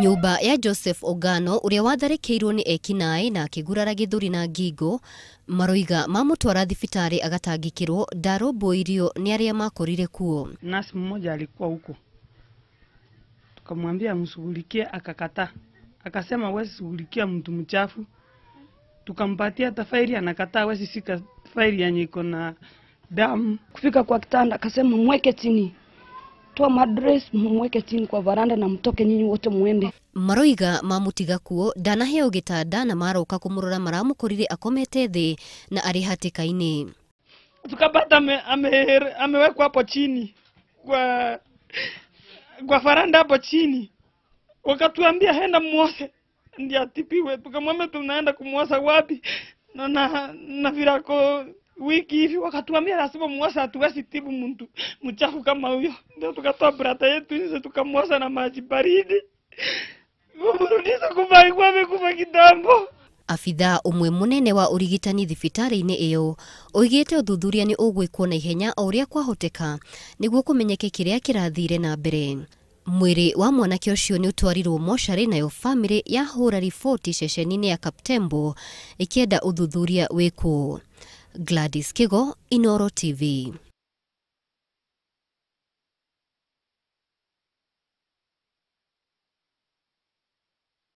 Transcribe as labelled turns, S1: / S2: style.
S1: nyumba ya joseph ogano uria watharikirwo ni ekinai na akigurara githuri na ngingo maroiga mamutwara thibitari agatangikirwo ndarũmbũirio ni aria makorire kuo
S2: nasi mmoja alikuwa huko tukamwambia mshughulikie akakata akasema huwezi shughulikia mtu mchafu tukampatia tafairi faili anakataa huwezi tafairi faili yenye iko
S1: na damu kufika kwa kitanda akasema mweke chini mukitoa madres mumweke chini kwa varanda na mtoke nyinyi wote muende maroiga mamutiga kuo ndanaheo gitanda na maroka kumurora maramukorire akomete thi na ari hatikaini
S3: tukapata amewekwa ame, hapo chini kwa kwa faranda hapo chini wakatuambia henda muose ndiye atipiwe tukamwambia tunaenda kumwosa wapi na na, na virako wiki hivi wakatuambia, lazima muwasa hatuwezi tibu mtu mchafu kama huyo. Ndio tukatoa brata yetu nje tukamwasa na maji baridi kumurudisha kuva alikuwa
S1: amekufa kitambo. Abitha umwe munene wa urigitani thibitari-ini iyo oigite uthuthuria ni ugwikwo na ihenya o uria kwahoteka niguo kumenyeke kiria kirathire na mbere mwiri wa mwanake ucio ni utwarirwo mocarĩ nayo bamĩrĩ yahũra riboti ceceni-inĩ ya Kaptembo ikienda uthuthuria wikwo Gladys Kigo, Inoro TV.